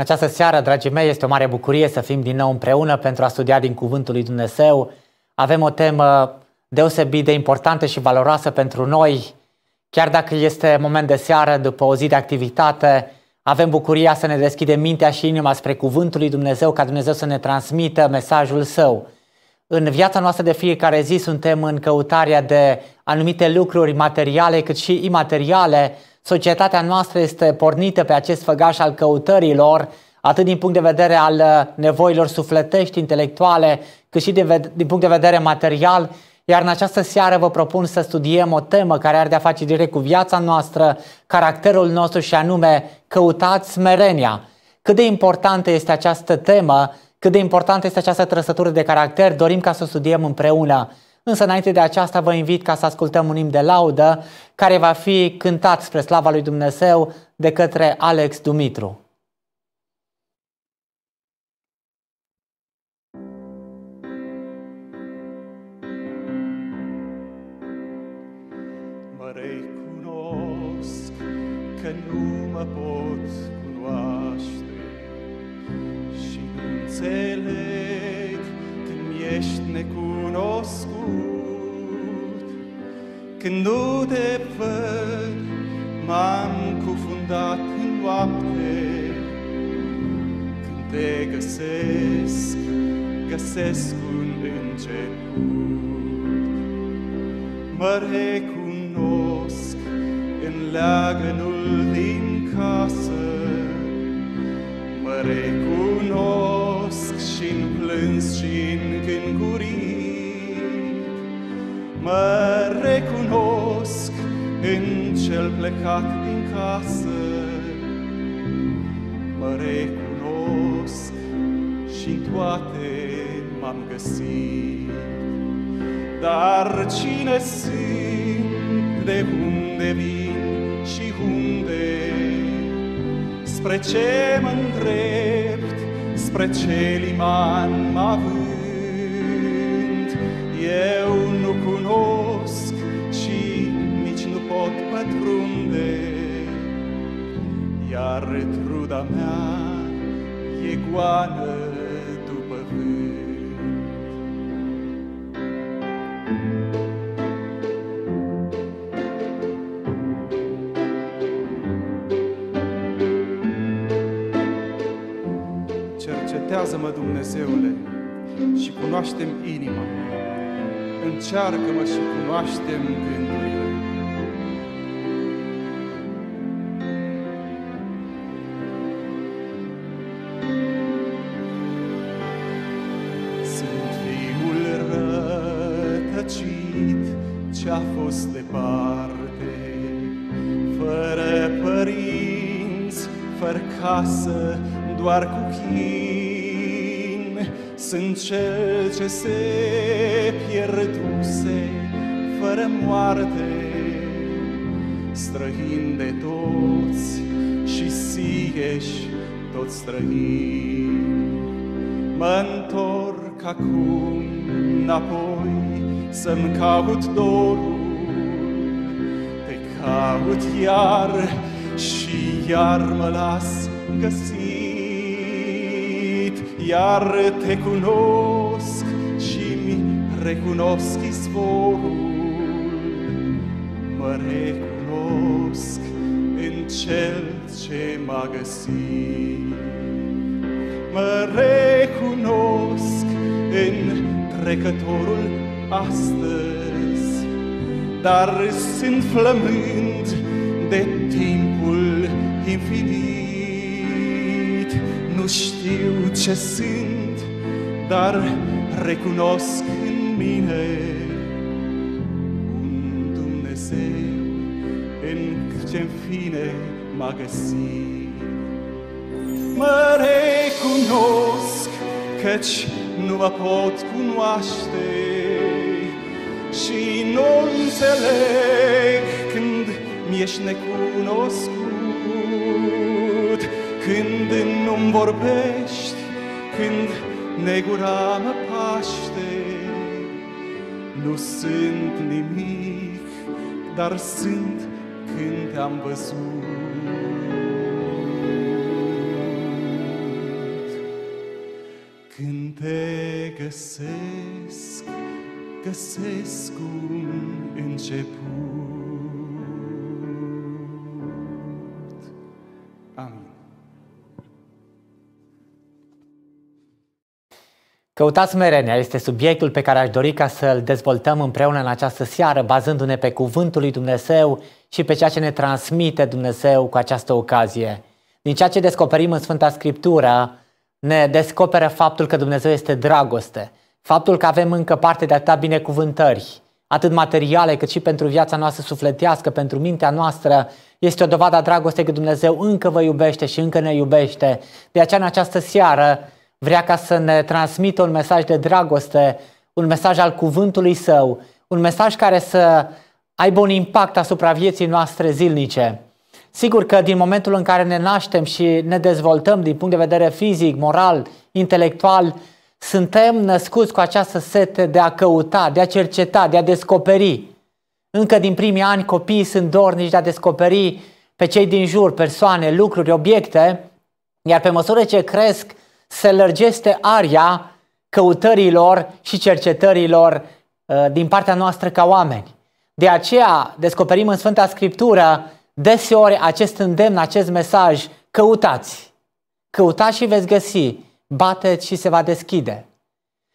În această seară, dragii mei, este o mare bucurie să fim din nou împreună pentru a studia din Cuvântul lui Dumnezeu. Avem o temă deosebit de importantă și valoroasă pentru noi. Chiar dacă este moment de seară, după o zi de activitate, avem bucuria să ne deschidem mintea și inima spre Cuvântul lui Dumnezeu, ca Dumnezeu să ne transmită mesajul Său. În viața noastră de fiecare zi suntem în căutarea de anumite lucruri materiale cât și imateriale, Societatea noastră este pornită pe acest făgaș al căutărilor, atât din punct de vedere al uh, nevoilor sufletești, intelectuale, cât și din, din punct de vedere material. Iar în această seară vă propun să studiem o temă care are de-a face direct cu viața noastră, caracterul nostru și anume căutați smerenia. Cât de importantă este această temă, cât de importantă este această trăsătură de caracter, dorim ca să o studiem împreună. Însă înainte de aceasta vă invit ca să ascultăm un imn de laudă care va fi cântat spre slava lui Dumnezeu de către Alex Dumitru. Când nu te văd, m-am cufundat în noapte. Când te găsesc, găsesc un început. Mă recunosc în leagănul din casă, mă recunosc și în plâns și în gânguri mă recunosc în cel plecat din casă. Mă recunosc și în toate m-am găsit. Dar cine sunt, de unde vin și unde, spre ce mă îndrept, spre ce liman m-a avut. frunde, iar truda mea e goană după vânt. Cercetează-mă, Dumnezeule, și cunoaștem inima. Încearcă-mă și cunoaștem gândurile. acasă doar cu chin. Sunt cel ce se pierduse fără moarte, străin de toți și sieși tot străin. mă întorc acum înapoi să-mi caut dorul, te caut iar și iar mă las găsit, iar te cunosc și mi recunosc izvorul, mă recunosc în Cel ce m-a găsit. Mă recunosc în trecătorul astăzi, dar sunt flămând de timpul infinit știu ce sunt, dar recunosc în mine un Dumnezeu în ce în fine m-a găsit. Mă recunosc căci nu mă pot cunoaște și nu înțeleg când mi-ești necunoscut, când când nu-mi vorbești, când negura mă paște. Nu sunt nimic, dar sunt când te-am văzut. Când te găsesc, găsesc un început. Căutați merenia este subiectul pe care aș dori ca să-l dezvoltăm împreună în această seară, bazându-ne pe cuvântul lui Dumnezeu și pe ceea ce ne transmite Dumnezeu cu această ocazie. Din ceea ce descoperim în Sfânta Scriptură, ne descoperă faptul că Dumnezeu este dragoste, faptul că avem încă parte de atâta binecuvântări, atât materiale cât și pentru viața noastră sufletească, pentru mintea noastră, este o dovadă a dragostei că Dumnezeu încă vă iubește și încă ne iubește. De aceea, în această seară, vrea ca să ne transmită un mesaj de dragoste, un mesaj al cuvântului său, un mesaj care să aibă un impact asupra vieții noastre zilnice. Sigur că din momentul în care ne naștem și ne dezvoltăm din punct de vedere fizic, moral, intelectual, suntem născuți cu această sete de a căuta, de a cerceta, de a descoperi. Încă din primii ani copiii sunt dornici de a descoperi pe cei din jur, persoane, lucruri, obiecte, iar pe măsură ce cresc, se lărgește aria căutărilor și cercetărilor uh, din partea noastră ca oameni. De aceea descoperim în Sfânta Scriptură deseori acest îndemn, acest mesaj, căutați, căutați și veți găsi, bateți și se va deschide.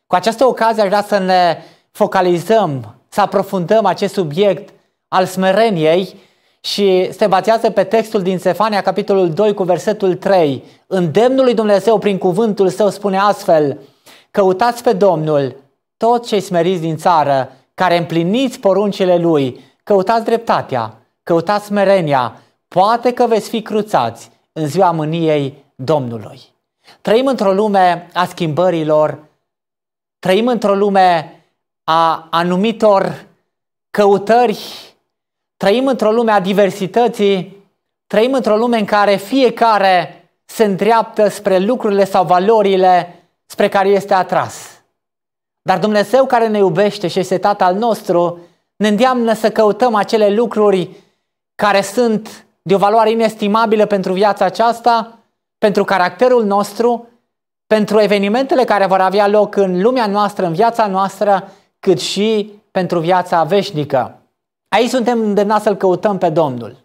Cu această ocazie aș vrea să ne focalizăm, să aprofundăm acest subiect al smereniei și se bazează pe textul din Sefania, capitolul 2, cu versetul 3. Îndemnul lui Dumnezeu prin cuvântul său spune astfel, Căutați pe Domnul, toți cei smeriți din țară, care împliniți poruncile Lui, căutați dreptatea, căutați smerenia, poate că veți fi cruțați în ziua mâniei Domnului. Trăim într-o lume a schimbărilor, trăim într-o lume a anumitor căutări Trăim într-o lume a diversității, trăim într-o lume în care fiecare se îndreaptă spre lucrurile sau valorile spre care este atras. Dar Dumnezeu care ne iubește și este Tatăl nostru, ne îndeamnă să căutăm acele lucruri care sunt de o valoare inestimabilă pentru viața aceasta, pentru caracterul nostru, pentru evenimentele care vor avea loc în lumea noastră, în viața noastră, cât și pentru viața veșnică. Aici suntem îndemnați să-L căutăm pe Domnul.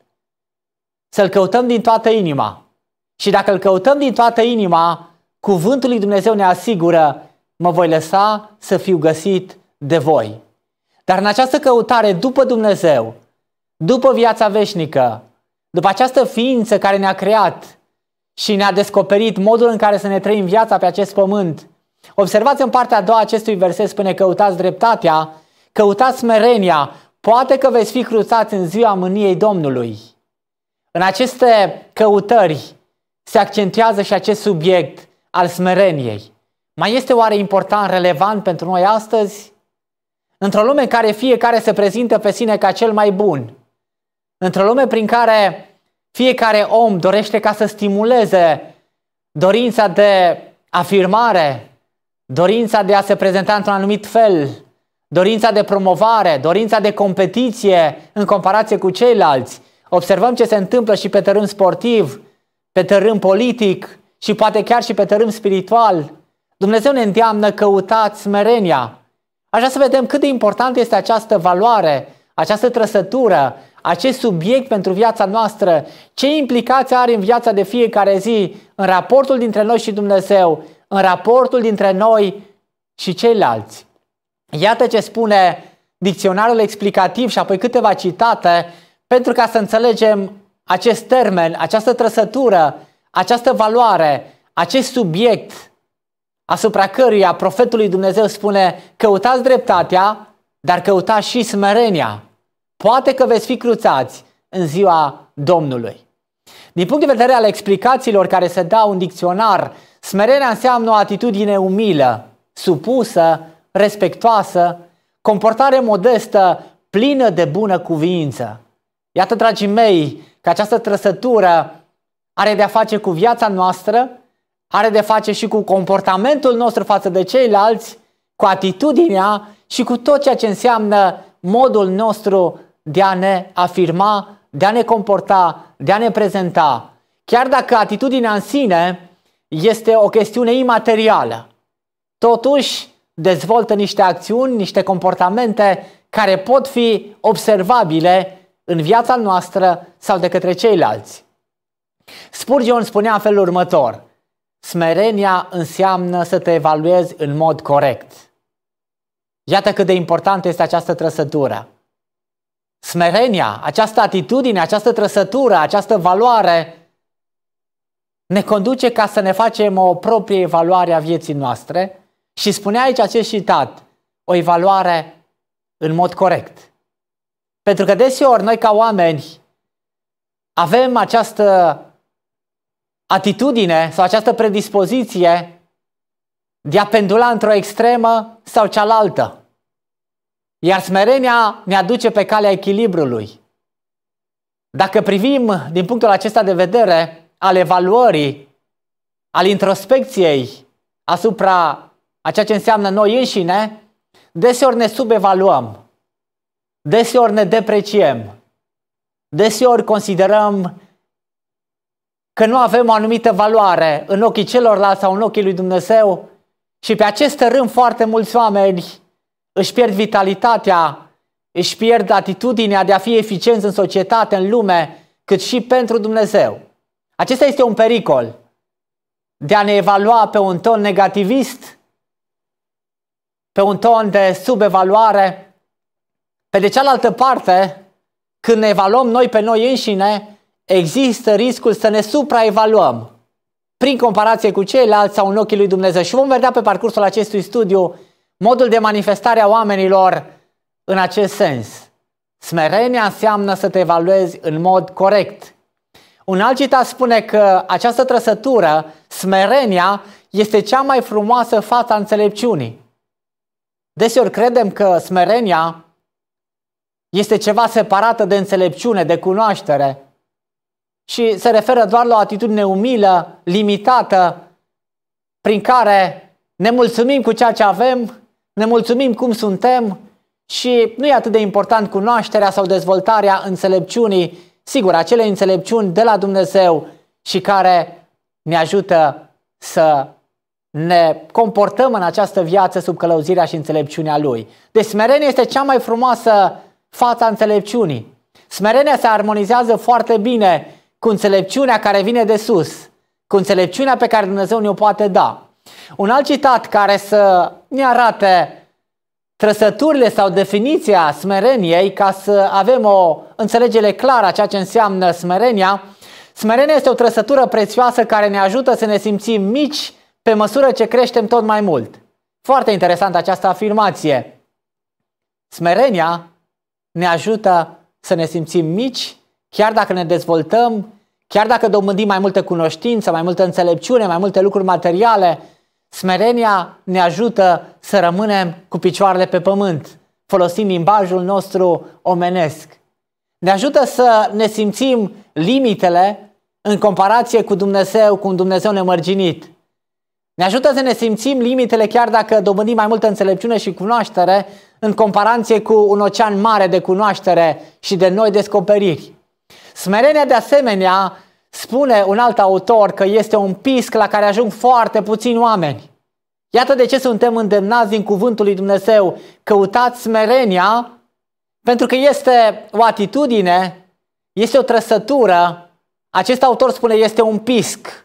Să-L căutăm din toată inima. Și dacă îl căutăm din toată inima, cuvântul lui Dumnezeu ne asigură, mă voi lăsa să fiu găsit de voi. Dar în această căutare după Dumnezeu, după viața veșnică, după această ființă care ne-a creat și ne-a descoperit modul în care să ne trăim viața pe acest pământ, observați în partea a doua acestui verset spune căutați dreptatea, căutați smerenia, Poate că veți fi cruțați în ziua mâniei Domnului. În aceste căutări se accentuează și acest subiect al smereniei. Mai este oare important, relevant pentru noi astăzi? Într-o lume în care fiecare se prezintă pe sine ca cel mai bun, într-o lume prin care fiecare om dorește ca să stimuleze dorința de afirmare, dorința de a se prezenta într-un anumit fel, dorința de promovare, dorința de competiție în comparație cu ceilalți. Observăm ce se întâmplă și pe tărâm sportiv, pe tărâm politic și poate chiar și pe tărâm spiritual. Dumnezeu ne îndeamnă căutați smerenia. Așa să vedem cât de importantă este această valoare, această trăsătură, acest subiect pentru viața noastră, ce implicație are în viața de fiecare zi, în raportul dintre noi și Dumnezeu, în raportul dintre noi și ceilalți. Iată ce spune dicționarul explicativ și apoi câteva citate pentru ca să înțelegem acest termen, această trăsătură, această valoare, acest subiect asupra căruia profetului Dumnezeu spune căutați dreptatea, dar căutați și smerenia. Poate că veți fi cruțați în ziua Domnului. Din punct de vedere al explicațiilor care se dau în dicționar, smerenia înseamnă o atitudine umilă, supusă respectoasă, comportare modestă, plină de bună cuvință. Iată, dragii mei, că această trăsătură are de-a face cu viața noastră, are de-a face și cu comportamentul nostru față de ceilalți, cu atitudinea și cu tot ceea ce înseamnă modul nostru de a ne afirma, de a ne comporta, de a ne prezenta. Chiar dacă atitudinea în sine este o chestiune imaterială, totuși dezvoltă niște acțiuni, niște comportamente care pot fi observabile în viața noastră sau de către ceilalți. Spurgeon spunea în felul următor: Smerenia înseamnă să te evaluezi în mod corect. Iată cât de importantă este această trăsătură. Smerenia, această atitudine, această trăsătură, această valoare ne conduce ca să ne facem o proprie evaluare a vieții noastre și spunea aici acest citat, o evaluare în mod corect. Pentru că deseori noi ca oameni avem această atitudine sau această predispoziție de a pendula într-o extremă sau cealaltă. Iar smerenia ne aduce pe calea echilibrului. Dacă privim din punctul acesta de vedere al evaluării, al introspecției asupra a ceea ce înseamnă noi înșine, deseori ne subevaluăm, deseori ne depreciem, deseori considerăm că nu avem o anumită valoare în ochii celorlalți sau în ochii lui Dumnezeu și pe acest rând foarte mulți oameni își pierd vitalitatea, își pierd atitudinea de a fi eficienți în societate, în lume, cât și pentru Dumnezeu. Acesta este un pericol de a ne evalua pe un ton negativist pe un ton de subevaluare. Pe de cealaltă parte, când ne evaluăm noi pe noi înșine, există riscul să ne supraevaluăm prin comparație cu ceilalți sau în ochii lui Dumnezeu. Și vom vedea pe parcursul acestui studiu modul de manifestare a oamenilor în acest sens. Smerenia înseamnă să te evaluezi în mod corect. Un alt citat spune că această trăsătură, smerenia, este cea mai frumoasă fața înțelepciunii. Deseori credem că smerenia este ceva separată de înțelepciune, de cunoaștere și se referă doar la o atitudine umilă, limitată, prin care ne mulțumim cu ceea ce avem, ne mulțumim cum suntem și nu e atât de important cunoașterea sau dezvoltarea înțelepciunii, sigur, acele înțelepciuni de la Dumnezeu și care ne ajută să ne comportăm în această viață sub călăuzirea și înțelepciunea Lui. Deci smerenie este cea mai frumoasă fața înțelepciunii. Smerenia se armonizează foarte bine cu înțelepciunea care vine de sus, cu înțelepciunea pe care Dumnezeu ne-o poate da. Un alt citat care să ne arate trăsăturile sau definiția smereniei ca să avem o înțelegere clară a ceea ce înseamnă smerenia. Smerenia este o trăsătură prețioasă care ne ajută să ne simțim mici pe măsură ce creștem tot mai mult. Foarte interesantă această afirmație. Smerenia ne ajută să ne simțim mici, chiar dacă ne dezvoltăm, chiar dacă domândim mai multă cunoștință, mai multă înțelepciune, mai multe lucruri materiale, smerenia ne ajută să rămânem cu picioarele pe pământ, folosind limbajul nostru omenesc. Ne ajută să ne simțim limitele în comparație cu Dumnezeu, cu un Dumnezeu nemărginit. Ne ajută să ne simțim limitele chiar dacă dobândim mai multă înțelepciune și cunoaștere în comparație cu un ocean mare de cunoaștere și de noi descoperiri. Smerenia de asemenea spune un alt autor că este un pisc la care ajung foarte puțini oameni. Iată de ce suntem îndemnați din cuvântul lui Dumnezeu, căutați smerenia, pentru că este o atitudine, este o trăsătură, acest autor spune este un pisc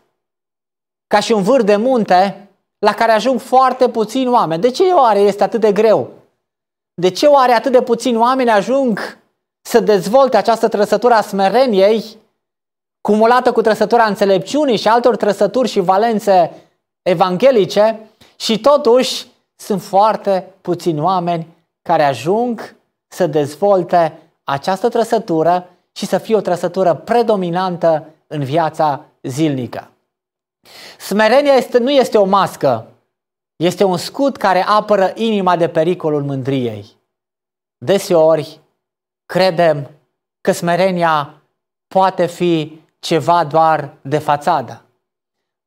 ca și un vâr de munte la care ajung foarte puțini oameni. De ce oare este atât de greu? De ce oare atât de puțini oameni ajung să dezvolte această trăsătură a smereniei cumulată cu trăsătura înțelepciunii și altor trăsături și valențe evanghelice și totuși sunt foarte puțini oameni care ajung să dezvolte această trăsătură și să fie o trăsătură predominantă în viața zilnică. Smerenia este, nu este o mască, este un scut care apără inima de pericolul mândriei. Deseori credem că smerenia poate fi ceva doar de fațadă.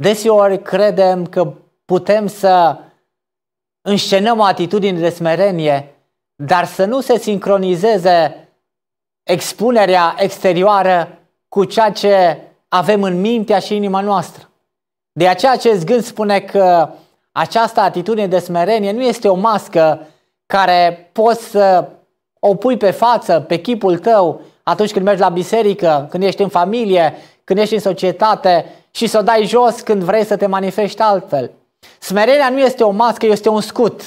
Deseori credem că putem să înșenăm o atitudine de smerenie, dar să nu se sincronizeze expunerea exterioară cu ceea ce avem în mintea și inima noastră. De aceea acest gând spune că această atitudine de smerenie nu este o mască care poți să o pui pe față, pe chipul tău, atunci când mergi la biserică, când ești în familie, când ești în societate și să o dai jos când vrei să te manifesti altfel. Smerenia nu este o mască, este un scut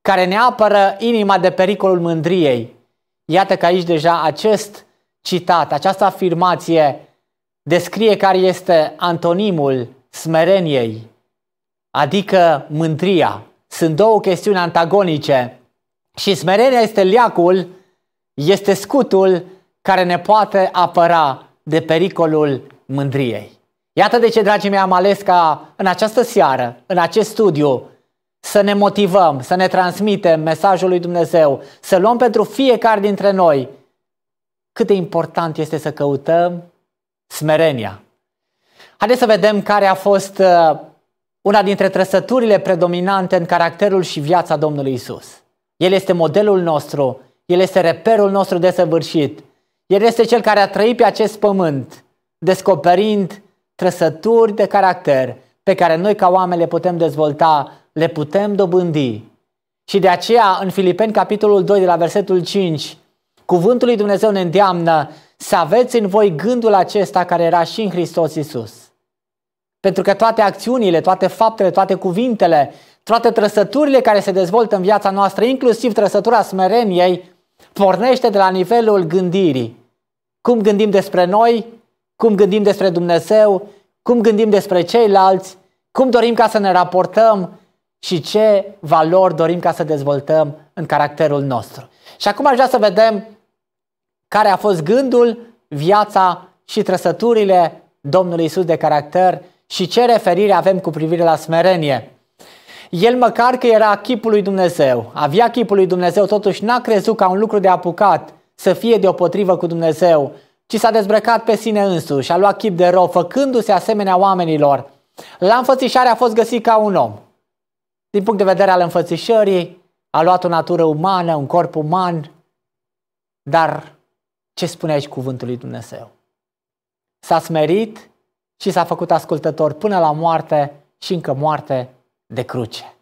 care ne apără inima de pericolul mândriei. Iată că aici deja acest citat, această afirmație descrie care este antonimul smereniei, adică mândria. Sunt două chestiuni antagonice și smerenia este liacul, este scutul care ne poate apăra de pericolul mândriei. Iată de ce, dragii mei, am ales ca în această seară, în acest studiu, să ne motivăm, să ne transmitem mesajul lui Dumnezeu, să luăm pentru fiecare dintre noi cât de important este să căutăm smerenia. Haideți să vedem care a fost uh, una dintre trăsăturile predominante în caracterul și viața Domnului Isus. El este modelul nostru, El este reperul nostru de săvârșit, El este Cel care a trăit pe acest pământ, descoperind trăsături de caracter pe care noi ca oameni le putem dezvolta, le putem dobândi. Și de aceea în Filipeni capitolul 2 de la versetul 5, cuvântul lui Dumnezeu ne îndeamnă să aveți în voi gândul acesta care era și în Hristos Isus pentru că toate acțiunile, toate faptele, toate cuvintele, toate trăsăturile care se dezvoltă în viața noastră, inclusiv trăsătura smereniei, pornește de la nivelul gândirii. Cum gândim despre noi, cum gândim despre Dumnezeu, cum gândim despre ceilalți, cum dorim ca să ne raportăm și ce valori dorim ca să dezvoltăm în caracterul nostru. Și acum aș vrea să vedem care a fost gândul, viața și trăsăturile Domnului Isus de caracter și ce referire avem cu privire la smerenie? El măcar că era chipul lui Dumnezeu, avea chipul lui Dumnezeu, totuși n-a crezut ca un lucru de apucat să fie deopotrivă cu Dumnezeu, ci s-a dezbrăcat pe sine însuși, a luat chip de rău, făcându-se asemenea oamenilor. La înfățișare a fost găsit ca un om. Din punct de vedere al înfățișării, a luat o natură umană, un corp uman, dar ce spune aici cuvântul lui Dumnezeu? S-a smerit și s-a făcut ascultător până la moarte și încă moarte de cruce.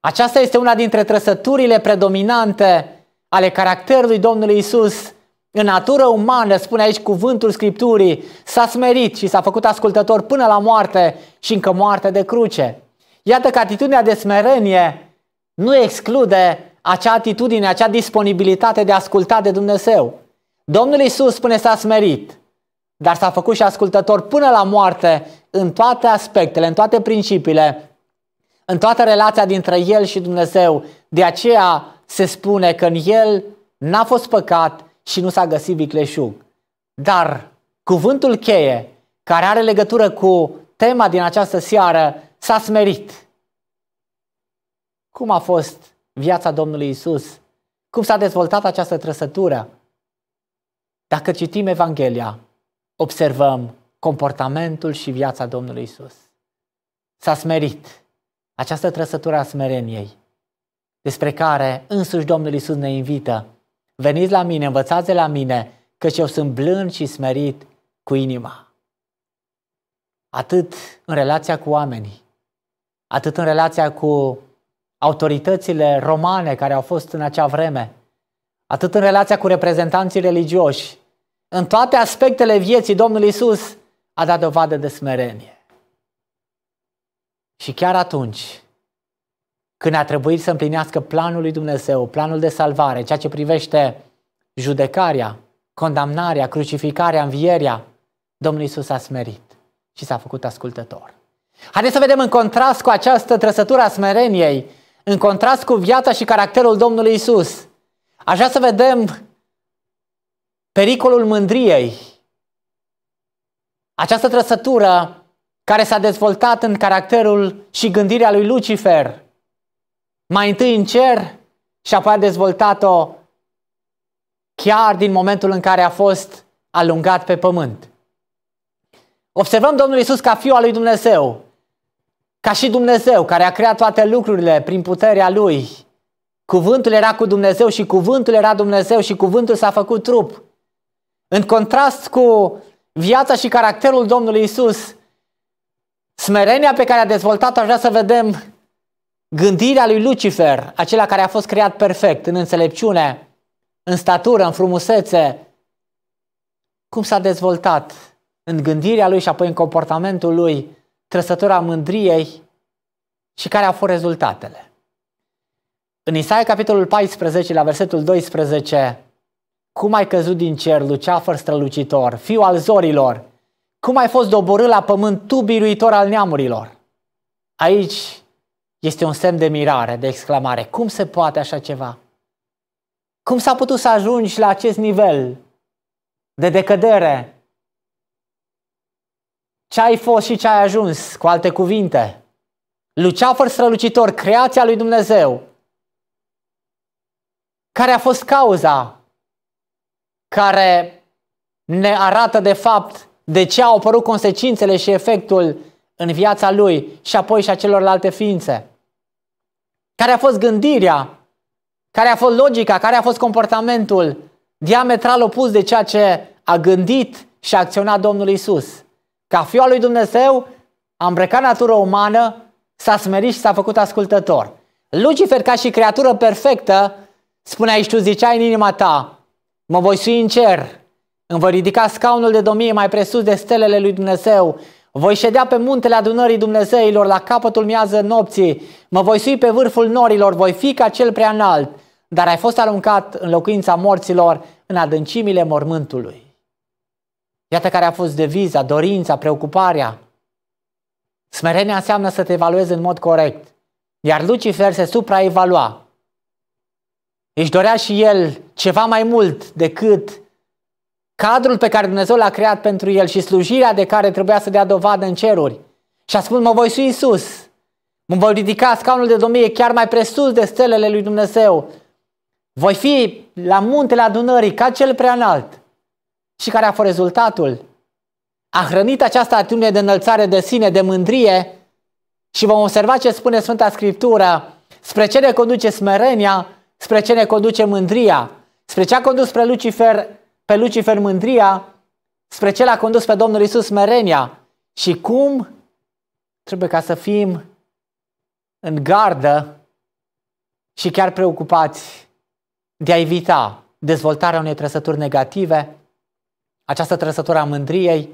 Aceasta este una dintre trăsăturile predominante ale caracterului Domnului Isus. În natură umană, spune aici cuvântul Scripturii, s-a smerit și s-a făcut ascultător până la moarte și încă moarte de cruce. Iată că atitudinea de smerenie nu exclude acea atitudine, acea disponibilitate de a asculta de Dumnezeu. Domnul Isus spune s-a smerit dar s-a făcut și ascultător până la moarte în toate aspectele, în toate principiile, în toată relația dintre el și Dumnezeu. De aceea se spune că în el n-a fost păcat și nu s-a găsit vicleșug. Dar cuvântul cheie, care are legătură cu tema din această seară, s-a smerit. Cum a fost viața Domnului Isus? Cum s-a dezvoltat această trăsătură? Dacă citim Evanghelia, observăm comportamentul și viața Domnului Isus. S-a smerit. Această trăsătură a smereniei, despre care însuși Domnul Isus ne invită. Veniți la mine, învățați de la mine, că eu sunt blând și smerit cu inima. Atât în relația cu oamenii, atât în relația cu autoritățile romane care au fost în acea vreme, atât în relația cu reprezentanții religioși, în toate aspectele vieții Domnul Isus a dat dovadă de smerenie. Și chiar atunci când a trebuit să împlinească planul lui Dumnezeu, planul de salvare, ceea ce privește judecarea, condamnarea, crucificarea, învierea, Domnul Isus a smerit și s-a făcut ascultător. Haideți să vedem în contrast cu această trăsătură a smereniei, în contrast cu viața și caracterul Domnului Isus. Așa să vedem pericolul mândriei, această trăsătură care s-a dezvoltat în caracterul și gândirea lui Lucifer, mai întâi în cer și apoi a dezvoltat-o chiar din momentul în care a fost alungat pe pământ. Observăm Domnul Isus ca Fiul al lui Dumnezeu, ca și Dumnezeu care a creat toate lucrurile prin puterea Lui. Cuvântul era cu Dumnezeu și cuvântul era Dumnezeu și cuvântul s-a făcut trup în contrast cu viața și caracterul Domnului Isus, smerenia pe care a dezvoltat-o aș vrea să vedem gândirea lui Lucifer, acela care a fost creat perfect în înțelepciune, în statură, în frumusețe, cum s-a dezvoltat în gândirea lui și apoi în comportamentul lui trăsătura mândriei și care au fost rezultatele. În Isaia capitolul 14, la versetul 12, cum ai căzut din cer, luceafăr strălucitor, fiu al zorilor? Cum ai fost doborât la pământ, tu biruitor al neamurilor? Aici este un semn de mirare, de exclamare. Cum se poate așa ceva? Cum s-a putut să ajungi la acest nivel de decădere? Ce ai fost și ce ai ajuns, cu alte cuvinte? Luceafăr strălucitor, creația lui Dumnezeu. Care a fost cauza care ne arată de fapt de ce au apărut consecințele și efectul în viața lui și apoi și a celorlalte ființe. Care a fost gândirea, care a fost logica, care a fost comportamentul diametral opus de ceea ce a gândit și a acționat Domnul Isus. Ca fiul lui Dumnezeu, a îmbrăcat natura umană, s-a smerit și s-a făcut ascultător. Lucifer, ca și creatură perfectă, spune aici, tu în inima ta, Mă voi sui în cer, îmi voi ridica scaunul de domnie mai presus de stelele lui Dumnezeu. Voi ședea pe muntele adunării Dumnezeilor la capătul miază nopții. Mă voi sui pe vârful norilor, voi fi ca cel prea înalt. Dar ai fost aruncat în locuința morților, în adâncimile mormântului. Iată care a fost deviza, dorința, preocuparea. Smerenia înseamnă să te evaluezi în mod corect. Iar Lucifer se supraevalua își dorea și el ceva mai mult decât cadrul pe care Dumnezeu l-a creat pentru el și slujirea de care trebuia să dea dovadă în ceruri. Și a spus, mă voi sui sus, mă voi ridica scaunul de domnie chiar mai presus de stelele lui Dumnezeu. Voi fi la muntele adunării ca cel prea înalt. Și care a fost rezultatul? A hrănit această atitudine de înălțare de sine, de mândrie și vom observa ce spune Sfânta Scriptură spre ce ne conduce smerenia spre ce ne conduce mândria, spre ce a condus pe Lucifer, pe Lucifer mândria, spre ce l-a condus pe Domnul Isus smerenia și cum trebuie ca să fim în gardă și chiar preocupați de a evita dezvoltarea unei trăsături negative, această trăsătură a mândriei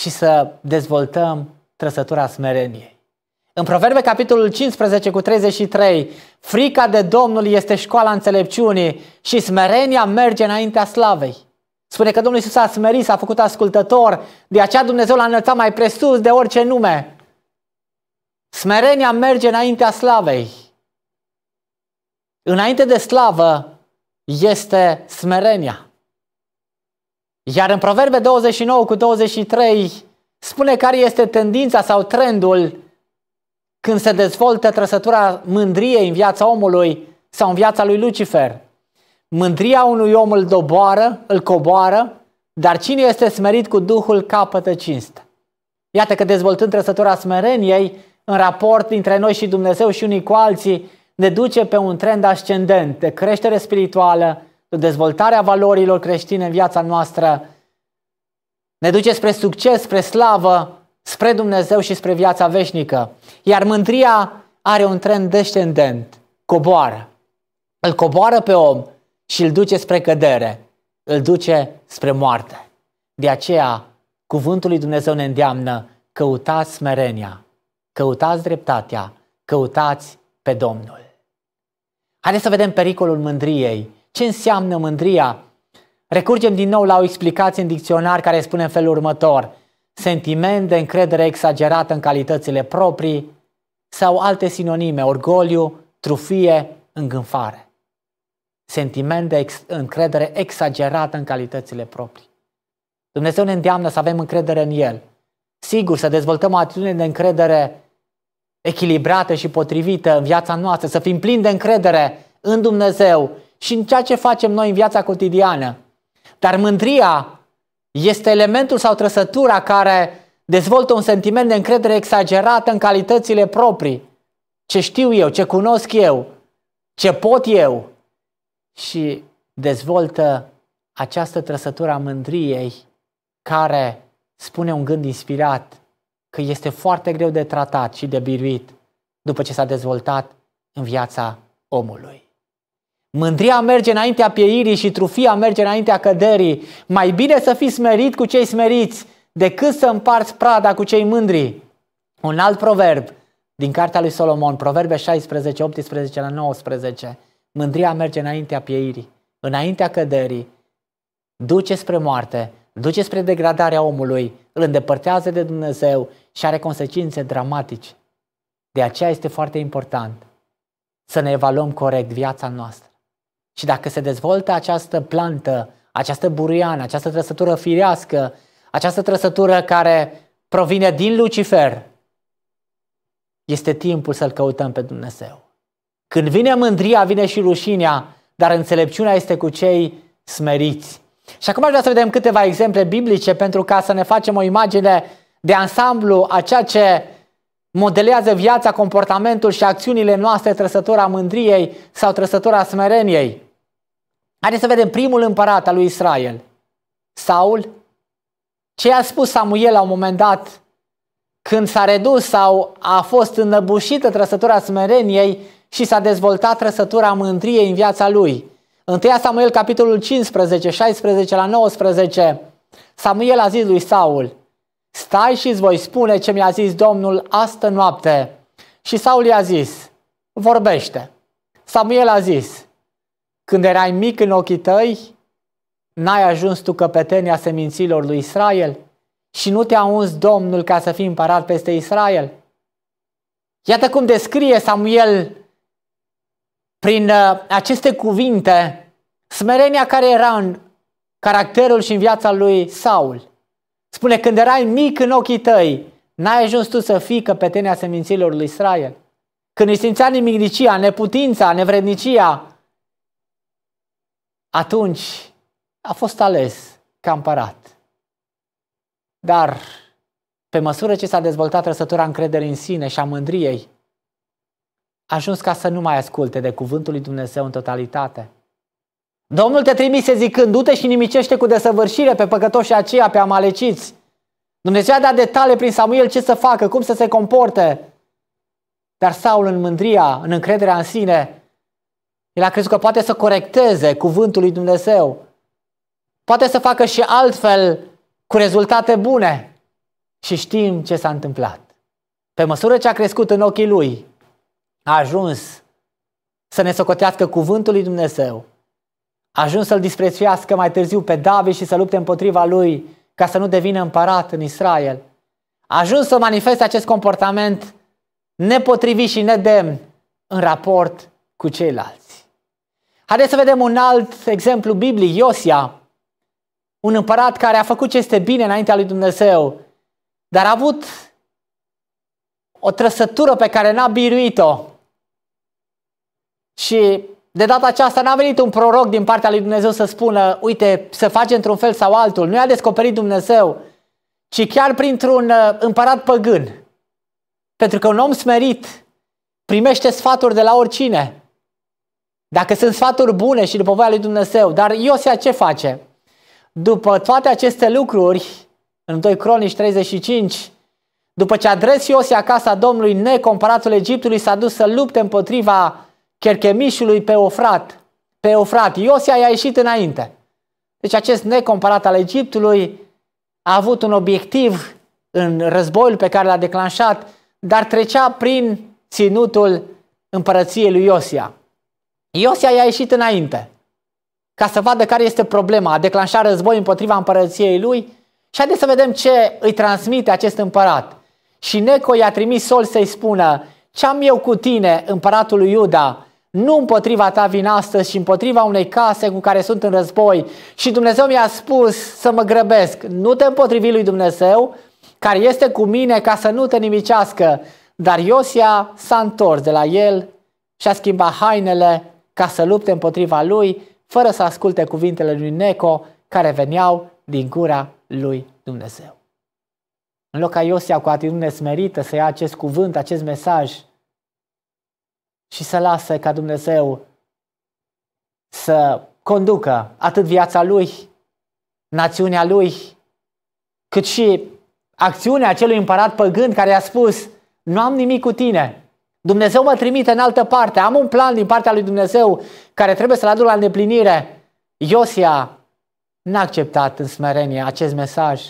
și să dezvoltăm trăsătura smereniei. În Proverbe, capitolul 15 cu 33, frica de Domnul este școala înțelepciunii și smerenia merge înaintea slavei. Spune că Domnul Iisus a smerit, s-a făcut ascultător, de aceea Dumnezeu l-a înălțat mai presus de orice nume. Smerenia merge înaintea slavei. Înainte de slavă este smerenia. Iar în Proverbe 29 cu 23 spune care este tendința sau trendul când se dezvoltă trăsătura mândriei în viața omului sau în viața lui Lucifer. Mândria unui om îl doboară, îl coboară, dar cine este smerit cu Duhul capătă cinste. Iată că dezvoltând trăsătura smereniei, în raport dintre noi și Dumnezeu și unii cu alții, ne duce pe un trend ascendent de creștere spirituală, de dezvoltarea valorilor creștine în viața noastră, ne duce spre succes, spre slavă, spre Dumnezeu și spre viața veșnică. Iar mândria are un trend descendent, coboară. Îl coboară pe om și îl duce spre cădere, îl duce spre moarte. De aceea, cuvântul lui Dumnezeu ne îndeamnă, căutați smerenia, căutați dreptatea, căutați pe Domnul. Haideți să vedem pericolul mândriei. Ce înseamnă mândria? Recurgem din nou la o explicație în dicționar care spune în felul următor – sentiment de încredere exagerată în calitățile proprii sau alte sinonime, orgoliu, trufie, îngânfare. Sentiment de ex- încredere exagerată în calitățile proprii. Dumnezeu ne îndeamnă să avem încredere în El. Sigur, să dezvoltăm o atitudine de încredere echilibrată și potrivită în viața noastră, să fim plini de încredere în Dumnezeu și în ceea ce facem noi în viața cotidiană. Dar mândria este elementul sau trăsătura care dezvoltă un sentiment de încredere exagerată în calitățile proprii. Ce știu eu, ce cunosc eu, ce pot eu. Și dezvoltă această trăsătură a mândriei care spune un gând inspirat că este foarte greu de tratat și de biruit după ce s-a dezvoltat în viața omului. Mândria merge înaintea pieirii și trufia merge înaintea căderii. Mai bine să fii smerit cu cei smeriți decât să împarți prada cu cei mândri. Un alt proverb din cartea lui Solomon, Proverbe 16, 18 la 19. Mândria merge înaintea pieirii, înaintea căderii, duce spre moarte, duce spre degradarea omului, îl îndepărtează de Dumnezeu și are consecințe dramatice. De aceea este foarte important să ne evaluăm corect viața noastră și dacă se dezvoltă această plantă, această buriană, această trăsătură firească, această trăsătură care provine din Lucifer, este timpul să-L căutăm pe Dumnezeu. Când vine mândria, vine și rușinea, dar înțelepciunea este cu cei smeriți. Și acum aș vrea să vedem câteva exemple biblice pentru ca să ne facem o imagine de ansamblu a ceea ce modelează viața, comportamentul și acțiunile noastre, trăsătura mândriei sau trăsătura smereniei. Haideți să vedem primul împărat al lui Israel, Saul. Ce a spus Samuel la un moment dat când s-a redus sau a fost înăbușită trăsătura smereniei și s-a dezvoltat trăsătura mântriei în viața lui. 1 Samuel capitolul 15, 16 la 19 Samuel a zis lui Saul Stai și îți voi spune ce mi-a zis Domnul astă noapte. Și Saul i-a zis Vorbește. Samuel a zis când erai mic în ochii tăi, n-ai ajuns tu căpetenia seminților lui Israel și nu te-a uns Domnul ca să fii împărat peste Israel? Iată cum descrie Samuel prin uh, aceste cuvinte smerenia care era în caracterul și în viața lui Saul. Spune, când erai mic în ochii tăi, n-ai ajuns tu să fii căpetenia seminților lui Israel. Când îi simțea nimicnicia, neputința, nevrednicia, atunci a fost ales ca împărat. Dar pe măsură ce s-a dezvoltat răsătura încrederii în sine și a mândriei, a ajuns ca să nu mai asculte de cuvântul lui Dumnezeu în totalitate. Domnul te trimise zicând, du-te și nimicește cu desăvârșire pe păcătoșii aceia, pe amaleciți. Dumnezeu a dat detalii prin Samuel ce să facă, cum să se comporte. Dar Saul în mândria, în încrederea în sine, el a crezut că poate să corecteze cuvântul lui Dumnezeu. Poate să facă și altfel cu rezultate bune. Și știm ce s-a întâmplat. Pe măsură ce a crescut în ochii lui, a ajuns să ne socotească cuvântul lui Dumnezeu. A ajuns să-l disprețuiască mai târziu pe David și să lupte împotriva lui ca să nu devină împărat în Israel. A ajuns să manifeste acest comportament nepotrivit și nedemn în raport cu ceilalți. Haideți să vedem un alt exemplu biblic, Iosia, un împărat care a făcut ce este bine înaintea lui Dumnezeu, dar a avut o trăsătură pe care n-a biruit-o. Și de data aceasta n-a venit un proroc din partea lui Dumnezeu să spună, uite, să face într-un fel sau altul. Nu i-a descoperit Dumnezeu, ci chiar printr-un uh, împărat păgân. Pentru că un om smerit primește sfaturi de la oricine. Dacă sunt sfaturi bune și după voia lui Dumnezeu, dar Iosia ce face? După toate aceste lucruri, în 2 Cronici 35, după ce a adres Iosia casa Domnului necomparatul Egiptului, s-a dus să lupte împotriva cherchemișului pe Ofrat. Pe Ofrat, Iosia i-a ieșit înainte. Deci acest necomparat al Egiptului a avut un obiectiv în războiul pe care l-a declanșat, dar trecea prin ținutul împărăției lui Iosia. Iosia i-a ieșit înainte ca să vadă care este problema, a declanșat război împotriva împărăției lui și haideți să vedem ce îi transmite acest împărat. Și Neco i-a trimis sol să-i spună, ce am eu cu tine, împăratul lui Iuda, nu împotriva ta vin astăzi și împotriva unei case cu care sunt în război și Dumnezeu mi-a spus să mă grăbesc, nu te împotrivi lui Dumnezeu care este cu mine ca să nu te nimicească. Dar Iosia s-a întors de la el și a schimbat hainele ca să lupte împotriva lui, fără să asculte cuvintele lui Neco care veneau din gura lui Dumnezeu. În loc ca Iosia cu atitudine smerită să ia acest cuvânt, acest mesaj și să lasă ca Dumnezeu să conducă atât viața lui, națiunea lui, cât și acțiunea acelui împărat păgând care i-a spus, nu am nimic cu tine, Dumnezeu mă trimite în altă parte, am un plan din partea lui Dumnezeu care trebuie să-l aduc la îndeplinire. Iosia n-a acceptat în smerenie acest mesaj.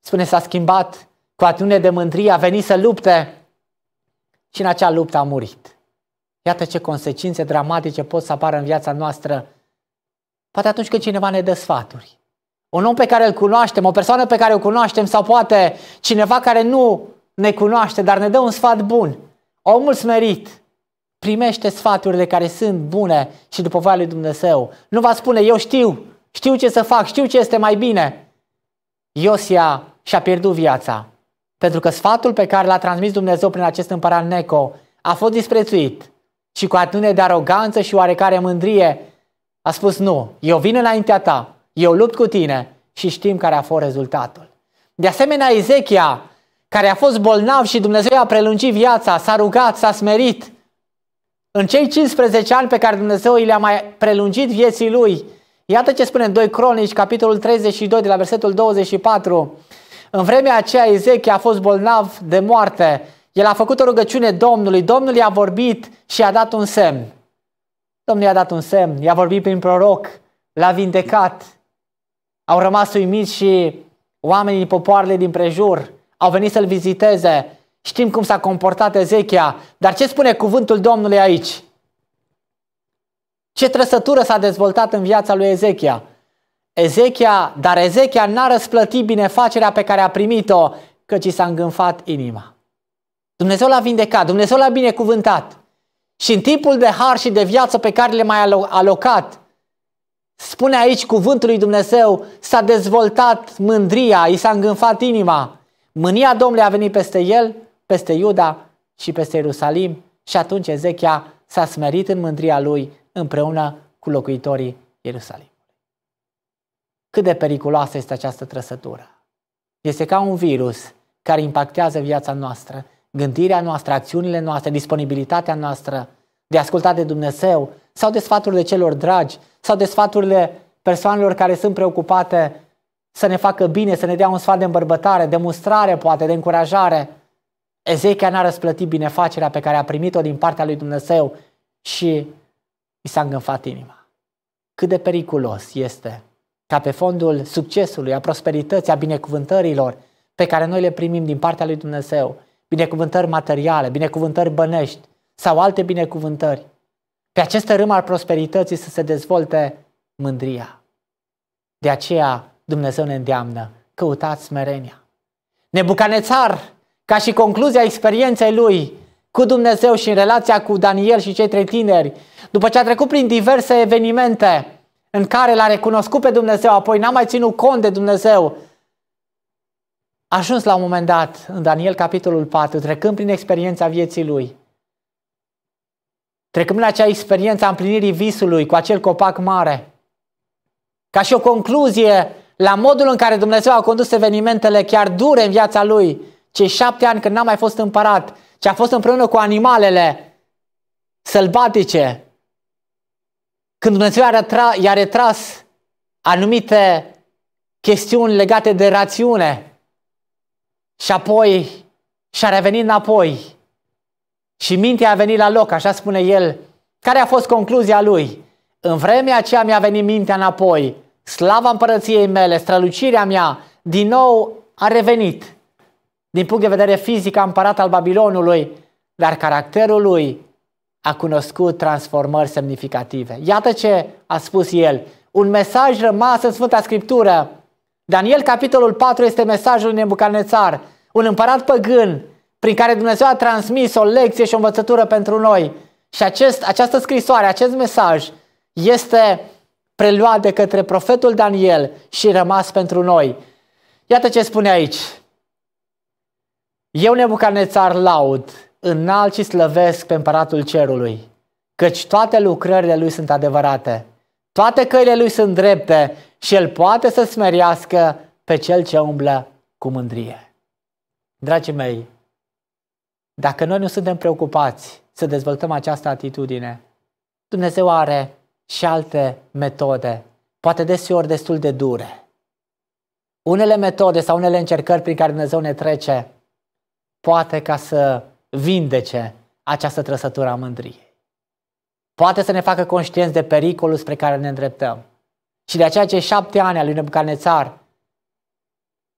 Spune, s-a schimbat cu atune de mândrie, a venit să lupte și în acea luptă a murit. Iată ce consecințe dramatice pot să apară în viața noastră. Poate atunci când cineva ne dă sfaturi. Un om pe care îl cunoaștem, o persoană pe care o cunoaștem sau poate cineva care nu ne cunoaște, dar ne dă un sfat bun. Omul smerit primește sfaturile care sunt bune și după voia lui Dumnezeu. Nu va spune, eu știu, știu ce să fac, știu ce este mai bine. Iosia și-a pierdut viața. Pentru că sfatul pe care l-a transmis Dumnezeu prin acest împărat Neco a fost disprețuit și cu atâne de aroganță și oarecare mândrie a spus nu, eu vin înaintea ta, eu lupt cu tine și știm care a fost rezultatul. De asemenea, Ezechia care a fost bolnav și Dumnezeu i-a prelungit viața, s-a rugat, s-a smerit. În cei 15 ani pe care Dumnezeu i le-a mai prelungit vieții lui, iată ce spune în 2 Cronici, capitolul 32, de la versetul 24. În vremea aceea Ezechia a fost bolnav de moarte. El a făcut o rugăciune Domnului, Domnul i-a vorbit și i-a dat un semn. Domnul i-a dat un semn, i-a vorbit prin proroc, l-a vindecat. Au rămas uimiți și oamenii, popoarele din prejur au venit să-l viziteze, știm cum s-a comportat Ezechia, dar ce spune cuvântul Domnului aici? Ce trăsătură s-a dezvoltat în viața lui Ezechia? Ezechia, dar Ezechia n-a răsplătit binefacerea pe care a primit-o, căci i s-a îngânfat inima. Dumnezeu l-a vindecat, Dumnezeu l-a binecuvântat. Și în timpul de har și de viață pe care le mai alocat, spune aici cuvântul lui Dumnezeu, s-a dezvoltat mândria, i s-a îngânfat inima. Mânia Domnului a venit peste el, peste Iuda și peste Ierusalim și atunci Ezechia s-a smerit în mândria lui împreună cu locuitorii Ierusalim. Cât de periculoasă este această trăsătură? Este ca un virus care impactează viața noastră, gândirea noastră, acțiunile noastre, disponibilitatea noastră de ascultat de Dumnezeu sau de sfaturile celor dragi sau de sfaturile persoanelor care sunt preocupate să ne facă bine, să ne dea un sfat de îmbărbătare, de mustrare poate, de încurajare. Ezechia n-a răsplătit binefacerea pe care a primit-o din partea lui Dumnezeu și i s-a îngânfat inima. Cât de periculos este ca pe fondul succesului, a prosperității, a binecuvântărilor pe care noi le primim din partea lui Dumnezeu, binecuvântări materiale, binecuvântări bănești sau alte binecuvântări, pe acest râm al prosperității să se dezvolte mândria. De aceea Dumnezeu ne îndeamnă, căutați smerenia. Nebucanețar, ca și concluzia experienței lui cu Dumnezeu și în relația cu Daniel și cei trei tineri, după ce a trecut prin diverse evenimente în care l-a recunoscut pe Dumnezeu, apoi n-a mai ținut cont de Dumnezeu, a ajuns la un moment dat, în Daniel capitolul 4, trecând prin experiența vieții lui, trecând prin acea experiență a împlinirii visului cu acel copac mare, ca și o concluzie la modul în care Dumnezeu a condus evenimentele chiar dure în viața lui, cei șapte ani când n-a mai fost împărat, ce a fost împreună cu animalele sălbatice, când Dumnezeu a i-a retras anumite chestiuni legate de rațiune și apoi și-a revenit înapoi și mintea a venit la loc, așa spune el. Care a fost concluzia lui? În vremea aceea mi-a venit mintea înapoi Slava împărăției mele, strălucirea mea, din nou a revenit. Din punct de vedere fizic, împărat al Babilonului, dar caracterul lui a cunoscut transformări semnificative. Iată ce a spus el. Un mesaj rămas în Sfânta Scriptură. Daniel, capitolul 4, este mesajul lui Nebucanețar, un împărat păgân prin care Dumnezeu a transmis o lecție și o învățătură pentru noi. Și acest, această scrisoare, acest mesaj este preluat de către profetul Daniel și rămas pentru noi. Iată ce spune aici. Eu, Nebucanețar, laud, înalt și slăvesc pe împăratul cerului, căci toate lucrările lui sunt adevărate, toate căile lui sunt drepte și el poate să smerească pe cel ce umblă cu mândrie. Dragii mei, dacă noi nu suntem preocupați să dezvoltăm această atitudine, Dumnezeu are și alte metode, poate deseori destul de dure. Unele metode sau unele încercări prin care Dumnezeu ne trece, poate ca să vindece această trăsătură a mândriei. Poate să ne facă conștienți de pericolul spre care ne îndreptăm. Și de aceea cei șapte ani al lui Nebucanețar,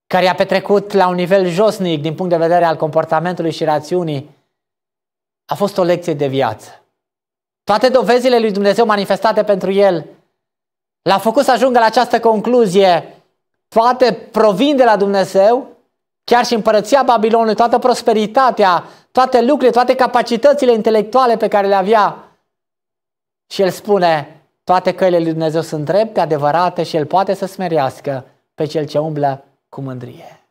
care i-a petrecut la un nivel josnic din punct de vedere al comportamentului și rațiunii, a fost o lecție de viață toate dovezile lui Dumnezeu manifestate pentru el, l-a făcut să ajungă la această concluzie, toate provin de la Dumnezeu, chiar și împărăția Babilonului, toată prosperitatea, toate lucrurile, toate capacitățile intelectuale pe care le avea. Și el spune, toate căile lui Dumnezeu sunt drepte, adevărate și el poate să smerească pe cel ce umblă cu mândrie.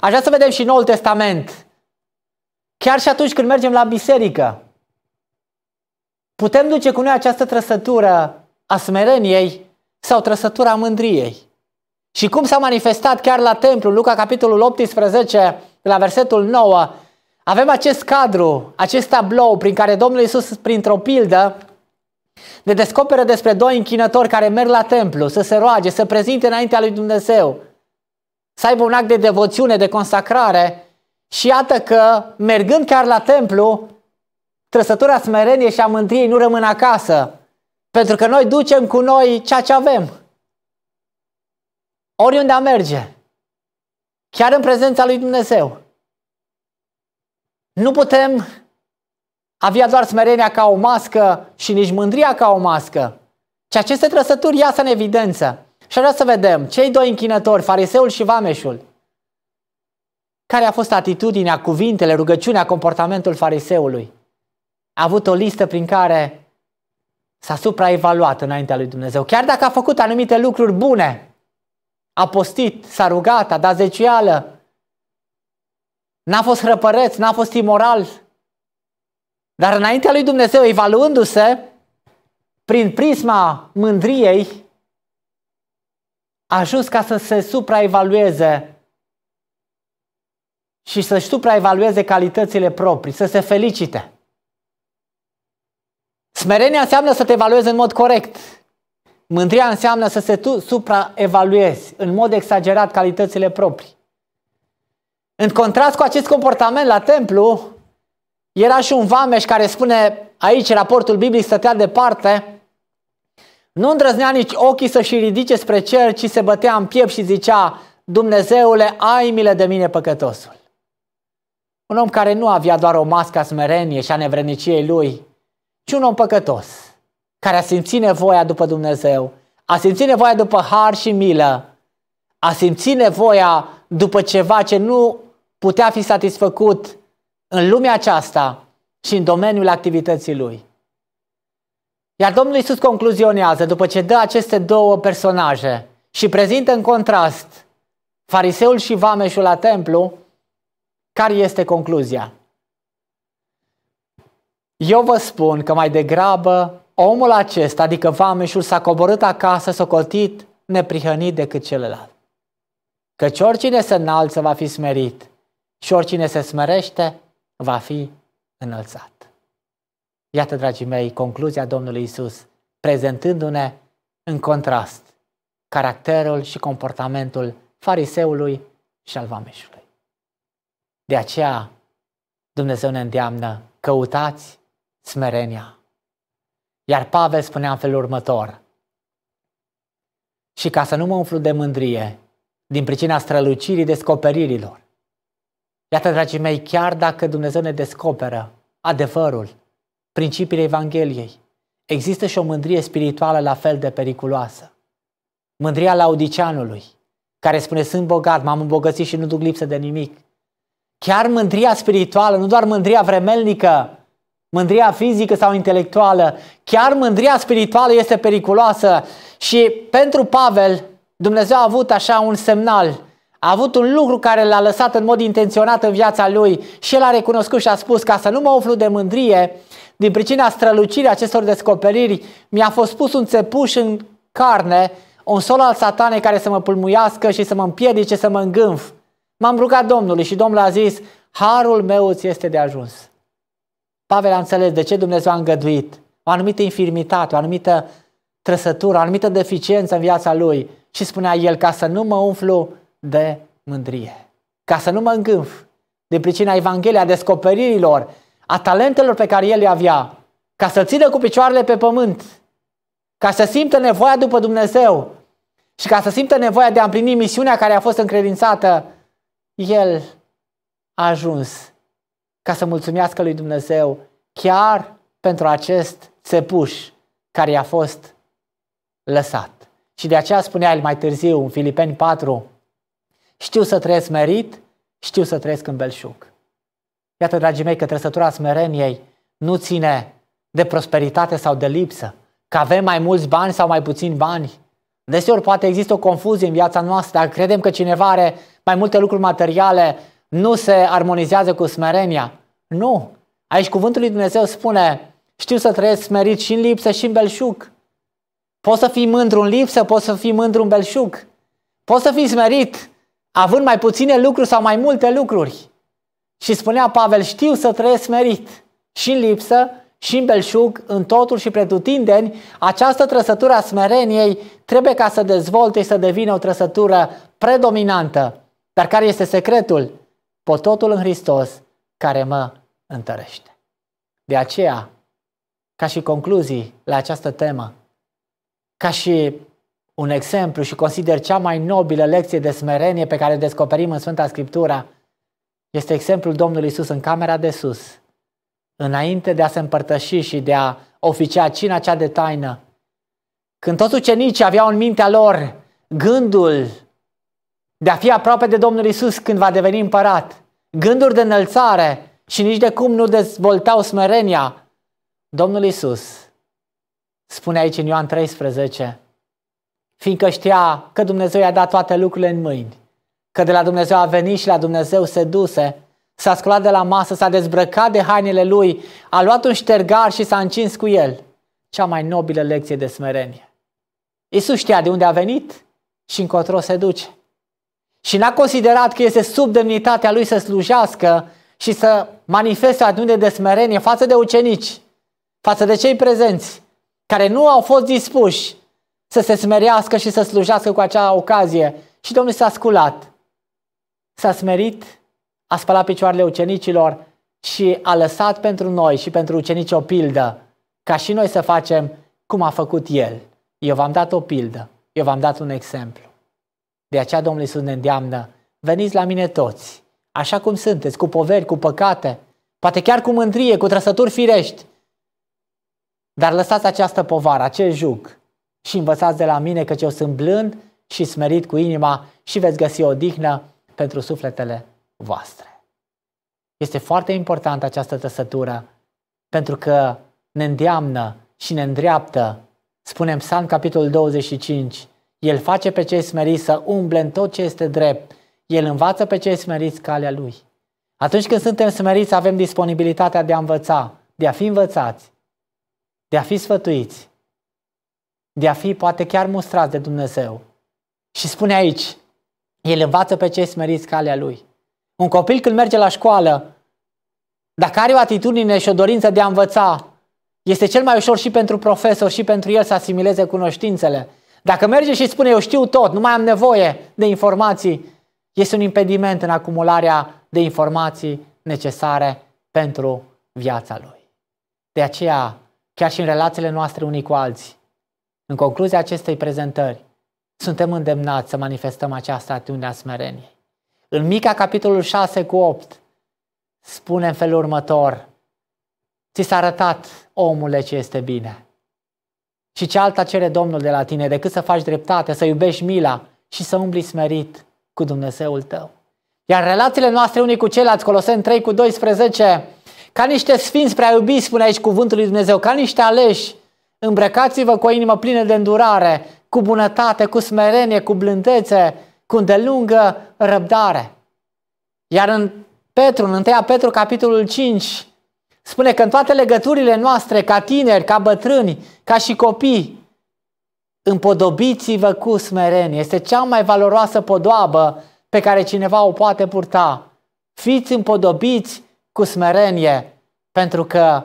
Așa să vedem și Noul Testament. Chiar și atunci când mergem la biserică, Putem duce cu noi această trăsătură a smereniei sau trăsătura mândriei. Și cum s-a manifestat chiar la templu, Luca capitolul 18, la versetul 9, avem acest cadru, acest tablou prin care Domnul Iisus, printr-o pildă, ne descoperă despre doi închinători care merg la templu să se roage, să prezinte înaintea lui Dumnezeu, să aibă un act de devoțiune, de consacrare și iată că, mergând chiar la templu, Trăsătura smerenie și a mântriei nu rămân acasă, pentru că noi ducem cu noi ceea ce avem. Oriunde am merge, chiar în prezența lui Dumnezeu. Nu putem avea doar smerenia ca o mască și nici mândria ca o mască, ci aceste trăsături iasă în evidență. Și vreau să vedem, cei doi închinători, fariseul și vameșul, care a fost atitudinea, cuvintele, rugăciunea, comportamentul fariseului? a avut o listă prin care s-a supraevaluat înaintea lui Dumnezeu. Chiar dacă a făcut anumite lucruri bune, a postit, s-a rugat, a dat zecială, n-a fost răpăreț, n-a fost imoral, dar înaintea lui Dumnezeu, evaluându-se, prin prisma mândriei, a ajuns ca să se supraevalueze și să-și supraevalueze calitățile proprii, să se felicite. Smerenia înseamnă să te evaluezi în mod corect. Mândria înseamnă să se supraevaluezi în mod exagerat calitățile proprii. În contrast cu acest comportament la templu, era și un vameș care spune aici, raportul biblic stătea departe, nu îndrăznea nici ochii să-și ridice spre cer, ci se bătea în piept și zicea, Dumnezeule, ai milă de mine păcătosul. Un om care nu avea doar o mască a smerenie și a nevredniciei lui, ci un om păcătos care a simțit nevoia după Dumnezeu, a simțit nevoia după har și milă, a simțit nevoia după ceva ce nu putea fi satisfăcut în lumea aceasta și în domeniul activității lui. Iar Domnul Iisus concluzionează după ce dă aceste două personaje și prezintă în contrast fariseul și vameșul la templu, care este concluzia? Eu vă spun că mai degrabă omul acesta, adică vameșul, s-a coborât acasă, socotit, neprihănit decât celălalt. Căci oricine se înalță va fi smerit și oricine se smerește va fi înălțat. Iată, dragii mei, concluzia Domnului Isus, prezentându-ne în contrast caracterul și comportamentul fariseului și al vameșului. De aceea Dumnezeu ne îndeamnă, căutați smerenia. Iar Pavel spunea în felul următor. Și ca să nu mă umflu de mândrie, din pricina strălucirii descoperirilor. Iată, dragii mei, chiar dacă Dumnezeu ne descoperă adevărul, principiile Evangheliei, există și o mândrie spirituală la fel de periculoasă. Mândria laudicianului, care spune, sunt bogat, m-am îmbogățit și nu duc lipsă de nimic. Chiar mândria spirituală, nu doar mândria vremelnică, mândria fizică sau intelectuală, chiar mândria spirituală este periculoasă și pentru Pavel Dumnezeu a avut așa un semnal, a avut un lucru care l-a lăsat în mod intenționat în viața lui și el a recunoscut și a spus ca să nu mă oflu de mândrie, din pricina strălucirii acestor descoperiri, mi-a fost pus un țepuș în carne, un sol al satanei care să mă pulmuiască și să mă împiedice, să mă îngânf. M-am rugat Domnului și Domnul a zis, harul meu ți este de ajuns. Pavel a înțeles de ce Dumnezeu a îngăduit o anumită infirmitate, o anumită trăsătură, o anumită deficiență în viața lui și spunea el ca să nu mă umflu de mândrie, ca să nu mă îngânf din pricina Evangheliei, a descoperirilor, a talentelor pe care el le avea, ca să țină cu picioarele pe pământ, ca să simtă nevoia după Dumnezeu și ca să simtă nevoia de a împlini misiunea care a fost încredințată, el a ajuns ca să mulțumească lui Dumnezeu chiar pentru acest țepuș care i-a fost lăsat. Și de aceea spunea el mai târziu în Filipeni 4, știu să trăiesc merit, știu să trăiesc în belșug. Iată, dragii mei, că trăsătura smereniei nu ține de prosperitate sau de lipsă, că avem mai mulți bani sau mai puțini bani. Deseori poate există o confuzie în viața noastră, dacă credem că cineva are mai multe lucruri materiale nu se armonizează cu smerenia. Nu. Aici cuvântul lui Dumnezeu spune, știu să trăiesc smerit și în lipsă și în belșug. Poți să fii mândru în lipsă, poți să fii mândru în belșug. Poți să fii smerit având mai puține lucruri sau mai multe lucruri. Și spunea Pavel, știu să trăiesc smerit și în lipsă și în belșug, în totul și pretutindeni, această trăsătură a smereniei trebuie ca să dezvolte și să devină o trăsătură predominantă. Dar care este secretul? pototul în Hristos care mă întărește. De aceea, ca și concluzii la această temă, ca și un exemplu și consider cea mai nobilă lecție de smerenie pe care o descoperim în Sfânta Scriptură, este exemplul Domnului Isus în camera de sus, înainte de a se împărtăși și de a oficia cina cea de taină. Când toți ucenicii aveau în mintea lor gândul de a fi aproape de Domnul Isus când va deveni împărat, gânduri de înălțare și nici de cum nu dezvoltau smerenia, Domnul Isus spune aici în Ioan 13, fiindcă știa că Dumnezeu i-a dat toate lucrurile în mâini, că de la Dumnezeu a venit și la Dumnezeu se duse, s-a sculat de la masă, s-a dezbrăcat de hainele lui, a luat un ștergar și s-a încins cu el. Cea mai nobilă lecție de smerenie. Isus știa de unde a venit și încotro se duce și n-a considerat că este sub demnitatea lui să slujească și să manifeste o de smerenie față de ucenici, față de cei prezenți, care nu au fost dispuși să se smerească și să slujească cu acea ocazie. Și Domnul s-a sculat, s-a smerit, a spălat picioarele ucenicilor și a lăsat pentru noi și pentru ucenici o pildă, ca și noi să facem cum a făcut El. Eu v-am dat o pildă, eu v-am dat un exemplu. De aceea Domnul Iisus ne îndeamnă, veniți la mine toți, așa cum sunteți, cu poveri, cu păcate, poate chiar cu mândrie, cu trăsături firești. Dar lăsați această povară, acest juc și învățați de la mine că eu sunt blând și smerit cu inima și veți găsi o dihnă pentru sufletele voastre. Este foarte importantă această trăsătură pentru că ne îndeamnă și ne îndreaptă. Spunem Psalm capitolul 25, el face pe cei smeriți să umble în tot ce este drept. El învață pe cei smeriți calea Lui. Atunci când suntem smeriți, avem disponibilitatea de a învăța, de a fi învățați, de a fi sfătuiți, de a fi poate chiar mustrați de Dumnezeu. Și spune aici, El învață pe cei smeriți calea Lui. Un copil când merge la școală, dacă are o atitudine și o dorință de a învăța, este cel mai ușor și pentru profesor și pentru el să asimileze cunoștințele. Dacă merge și spune eu știu tot, nu mai am nevoie de informații, este un impediment în acumularea de informații necesare pentru viața lui. De aceea, chiar și în relațiile noastre unii cu alții, în concluzia acestei prezentări, suntem îndemnați să manifestăm această atitudine a smereniei. În Mica, capitolul 6 cu 8, spune în felul următor, Ți s-a arătat, omule, ce este bine. Și ce alta cere Domnul de la tine decât să faci dreptate, să iubești mila și să umbli smerit cu Dumnezeul tău. Iar relațiile noastre unii cu ceilalți, Coloseni 3 cu 12, ca niște sfinți prea iubiți, spune aici cuvântul lui Dumnezeu, ca niște aleși, îmbrăcați-vă cu o inimă plină de îndurare, cu bunătate, cu smerenie, cu blândețe, cu îndelungă răbdare. Iar în Petru, în 1 Petru, capitolul 5, Spune că în toate legăturile noastre, ca tineri, ca bătrâni, ca și copii, împodobiți-vă cu smerenie. Este cea mai valoroasă podoabă pe care cineva o poate purta. Fiți împodobiți cu smerenie, pentru că,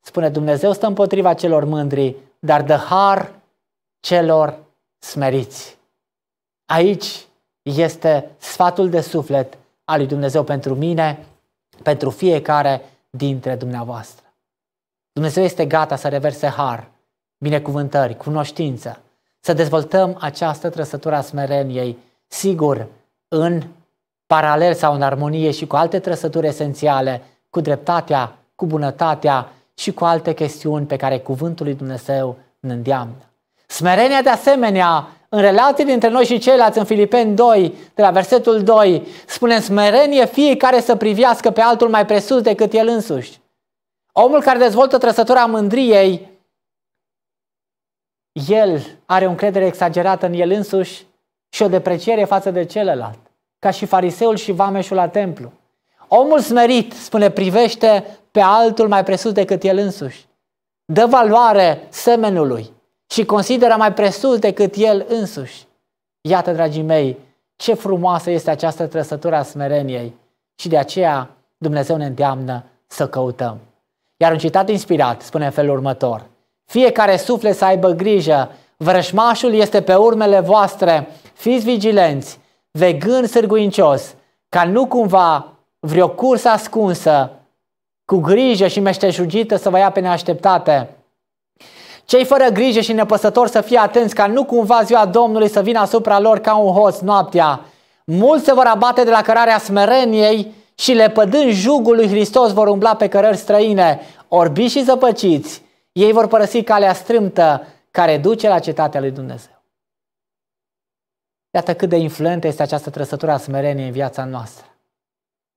spune Dumnezeu, stă împotriva celor mândri, dar dă har celor smeriți. Aici este sfatul de suflet al lui Dumnezeu pentru mine, pentru fiecare dintre dumneavoastră. Dumnezeu este gata să reverse har, binecuvântări, cunoștință, să dezvoltăm această trăsătură a smereniei, sigur, în paralel sau în armonie și cu alte trăsături esențiale, cu dreptatea, cu bunătatea și cu alte chestiuni pe care cuvântul lui Dumnezeu ne îndeamnă. Smerenia de asemenea în relații dintre noi și ceilalți, în Filipeni 2, de la versetul 2, spune smerenie fiecare să privească pe altul mai presus decât el însuși. Omul care dezvoltă trăsătura mândriei, el are o încredere exagerată în el însuși și o depreciere față de celălalt, ca și fariseul și vameșul la templu. Omul smerit, spune, privește pe altul mai presus decât el însuși. Dă valoare semenului și consideră mai presus decât el însuși. Iată, dragii mei, ce frumoasă este această trăsătură a smereniei și de aceea Dumnezeu ne îndeamnă să căutăm. Iar un citat inspirat spune în felul următor. Fiecare suflet să aibă grijă, vrășmașul este pe urmele voastre, fiți vigilenți, vegând sârguincios, ca nu cumva vreo cursă ascunsă, cu grijă și meșteșugită să vă ia pe neașteptate, cei fără grijă și nepăsători să fie atenți ca nu cumva ziua Domnului să vină asupra lor ca un hoț noaptea. Mulți se vor abate de la cărarea smereniei și lepădând jugul lui Hristos vor umbla pe cărări străine, orbi și zăpăciți. Ei vor părăsi calea strâmtă care duce la cetatea lui Dumnezeu. Iată cât de influentă este această trăsătură a smereniei în viața noastră,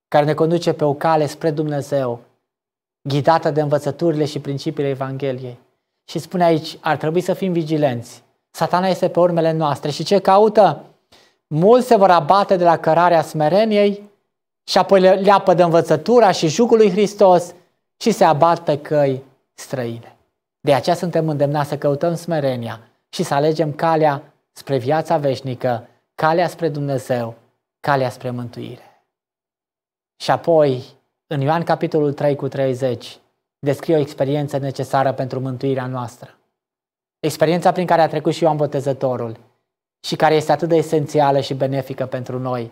care ne conduce pe o cale spre Dumnezeu, ghidată de învățăturile și principiile Evangheliei. Și spune aici, ar trebui să fim vigilenți. Satana este pe urmele noastre și ce caută? Mulți se vor abate de la cărarea smereniei și apoi le leapă de învățătura și jugul lui Hristos și se abat pe căi străine. De aceea suntem îndemnați să căutăm smerenia și să alegem calea spre viața veșnică, calea spre Dumnezeu, calea spre mântuire. Și apoi, în Ioan capitolul 3 cu 30, descrie o experiență necesară pentru mântuirea noastră. Experiența prin care a trecut și Ioan Botezătorul și care este atât de esențială și benefică pentru noi.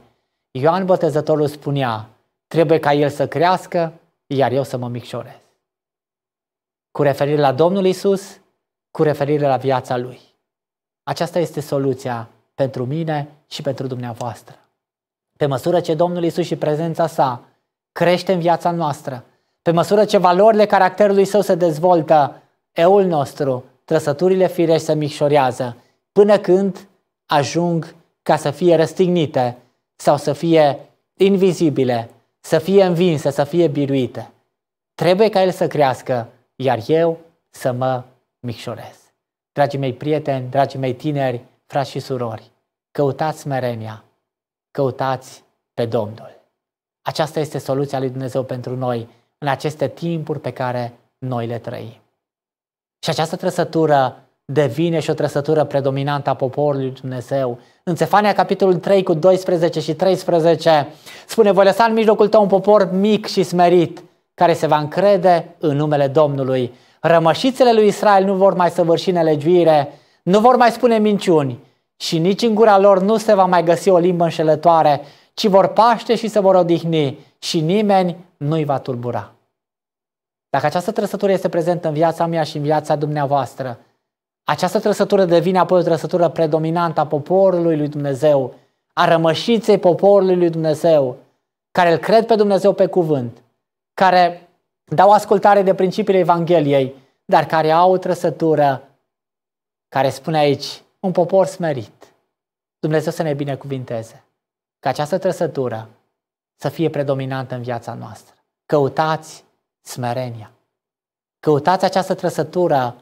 Ioan Botezătorul spunea, trebuie ca el să crească, iar eu să mă micșorez. Cu referire la Domnul Isus, cu referire la viața Lui. Aceasta este soluția pentru mine și pentru dumneavoastră. Pe măsură ce Domnul Isus și prezența sa crește în viața noastră, pe măsură ce valorile caracterului său se dezvoltă, eul nostru, trăsăturile firești se micșorează, până când ajung ca să fie răstignite sau să fie invizibile, să fie învinse, să fie biruite. Trebuie ca el să crească, iar eu să mă micșorez. Dragii mei prieteni, dragii mei tineri, frați și surori, căutați smerenia, căutați pe Domnul. Aceasta este soluția lui Dumnezeu pentru noi în aceste timpuri pe care noi le trăim. Și această trăsătură devine și o trăsătură predominantă a poporului Dumnezeu. În Țefania, capitolul 3, cu 12 și 13, spune, voi lăsa în mijlocul tău un popor mic și smerit, care se va încrede în numele Domnului. Rămășițele lui Israel nu vor mai săvârși nelegiuire, nu vor mai spune minciuni și nici în gura lor nu se va mai găsi o limbă înșelătoare, ci vor paște și se vor odihni și nimeni nu-i va tulbura. Dacă această trăsătură este prezentă în viața mea și în viața dumneavoastră, această trăsătură devine apoi o trăsătură predominantă a poporului lui Dumnezeu, a rămășiței poporului lui Dumnezeu, care îl cred pe Dumnezeu pe cuvânt, care dau ascultare de principiile Evangheliei, dar care au o trăsătură care spune aici, un popor smerit. Dumnezeu să ne binecuvinteze ca această trăsătură să fie predominantă în viața noastră. Căutați smerenia. Căutați această trăsătură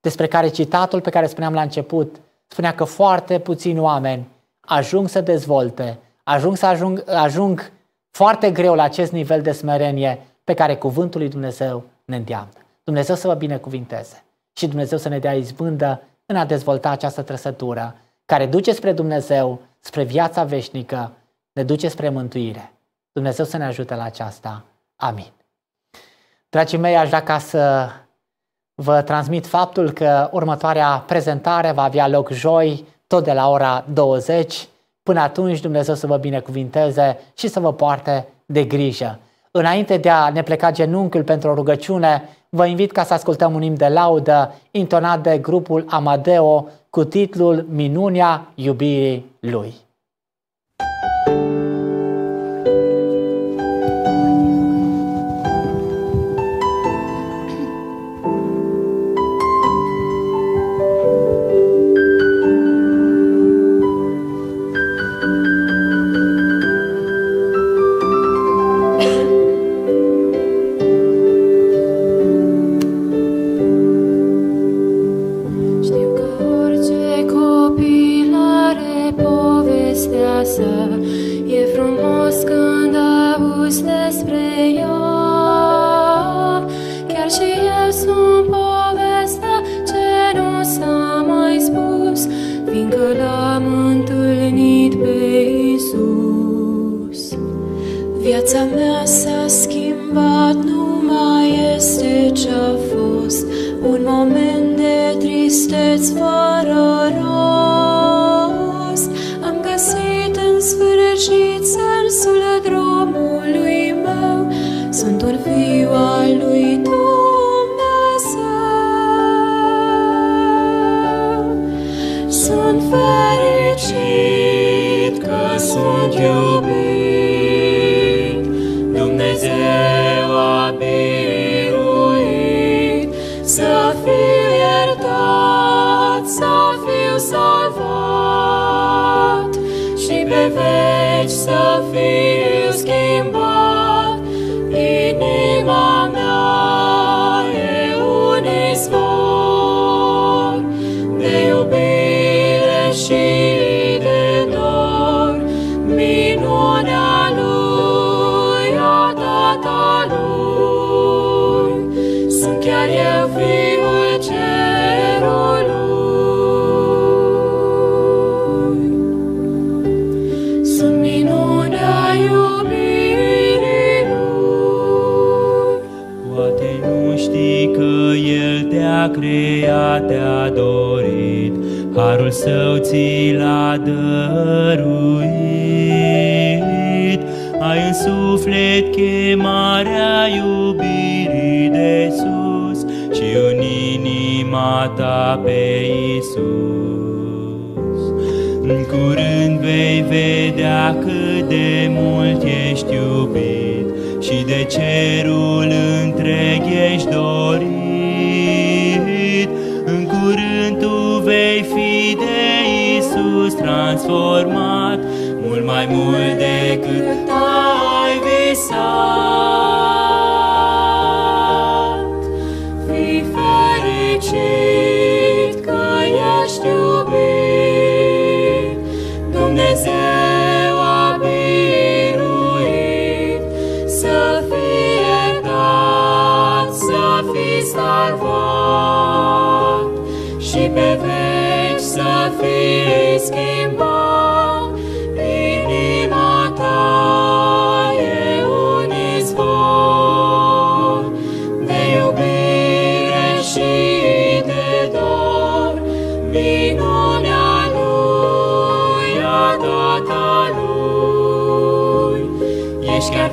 despre care citatul pe care spuneam la început spunea că foarte puțini oameni ajung să dezvolte, ajung să ajung, ajung foarte greu la acest nivel de smerenie pe care cuvântul lui Dumnezeu ne îndeamnă. Dumnezeu să vă binecuvinteze și Dumnezeu să ne dea izbândă în a dezvolta această trăsătură care duce spre Dumnezeu spre viața veșnică, ne duce spre mântuire. Dumnezeu să ne ajute la aceasta. Amin. Dragii mei, aș vrea ca să vă transmit faptul că următoarea prezentare va avea loc joi, tot de la ora 20. Până atunci, Dumnezeu să vă binecuvinteze și să vă poarte de grijă. Înainte de a ne pleca genunchiul pentru o rugăciune, vă invit ca să ascultăm un imn de laudă intonat de grupul Amadeo cu titlul Minunia iubirii lui. Harul său ți l-a dăruit, Ai în suflet chemarea iubirii de sus Și în inima ta pe Iisus. În curând vei vedea cât de mult ești iubit Și de cerul întreg ești dorit, transformat mult mai mult decât ai visat.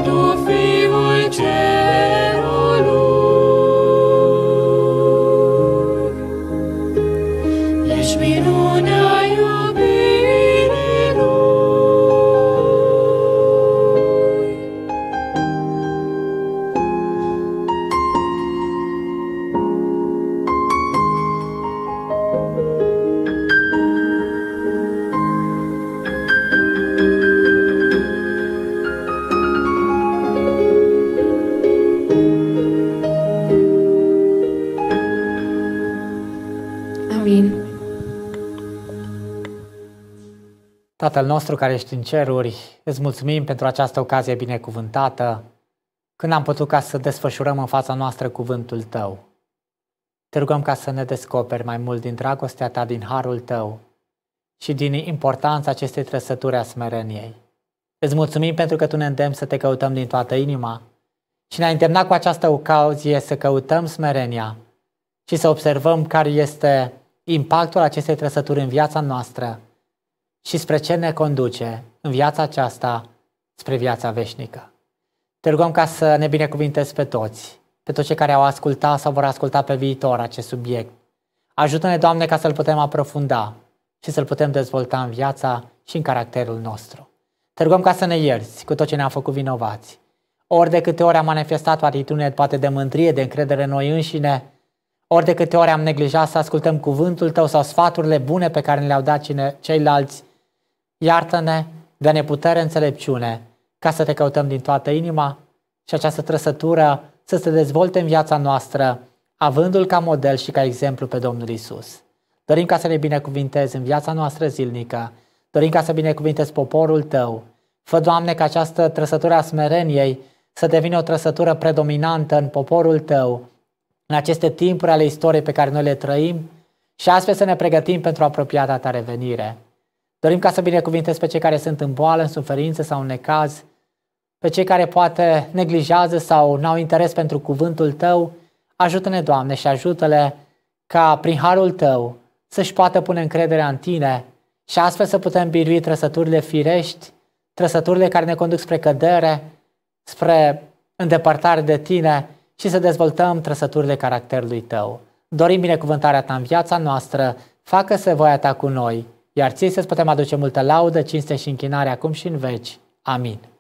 tu Fiul Cel. Tatăl nostru care ești în ceruri, îți mulțumim pentru această ocazie binecuvântată, când am putut ca să desfășurăm în fața noastră cuvântul Tău. Te rugăm ca să ne descoperi mai mult din dragostea Ta, din harul Tău și din importanța acestei trăsături a smereniei. Îți mulțumim pentru că Tu ne îndemn să Te căutăm din toată inima și ne-ai îndemnat cu această ocazie să căutăm smerenia și să observăm care este impactul acestei trăsături în viața noastră – și spre ce ne conduce în viața aceasta spre viața veșnică. Te rugăm ca să ne binecuvintezi pe toți, pe toți cei care au ascultat sau vor asculta pe viitor acest subiect. Ajută-ne, Doamne, ca să-l putem aprofunda și să-l putem dezvolta în viața și în caracterul nostru. Te rugăm ca să ne ierți cu tot ce ne-am făcut vinovați. Ori de câte ori am manifestat o atitudine poate de mândrie, de încredere în noi înșine, ori de câte ori am neglijat să ascultăm cuvântul tău sau sfaturile bune pe care ne le-au dat cine, ceilalți, iartă-ne, dă-ne putere, înțelepciune, ca să te căutăm din toată inima și această trăsătură să se dezvolte în viața noastră, avându-L ca model și ca exemplu pe Domnul Isus. Dorim ca să ne binecuvintezi în viața noastră zilnică, dorim ca să binecuvintezi poporul Tău. Fă, Doamne, ca această trăsătură a smereniei să devină o trăsătură predominantă în poporul Tău, în aceste timpuri ale istoriei pe care noi le trăim și astfel să ne pregătim pentru apropiata Ta revenire. Dorim ca să binecuvintez pe cei care sunt în boală, în suferință sau în necaz, pe cei care poate neglijează sau n-au interes pentru cuvântul Tău, ajută-ne, Doamne, și ajută-le ca prin harul Tău să-și poată pune încrederea în Tine și astfel să putem birui trăsăturile firești, trăsăturile care ne conduc spre cădere, spre îndepărtare de Tine și să dezvoltăm trăsăturile caracterului Tău. Dorim binecuvântarea Ta în viața noastră, facă-se voia Ta cu noi, iar ție să-ți putem aduce multă laudă, cinste și închinare acum și în veci. Amin.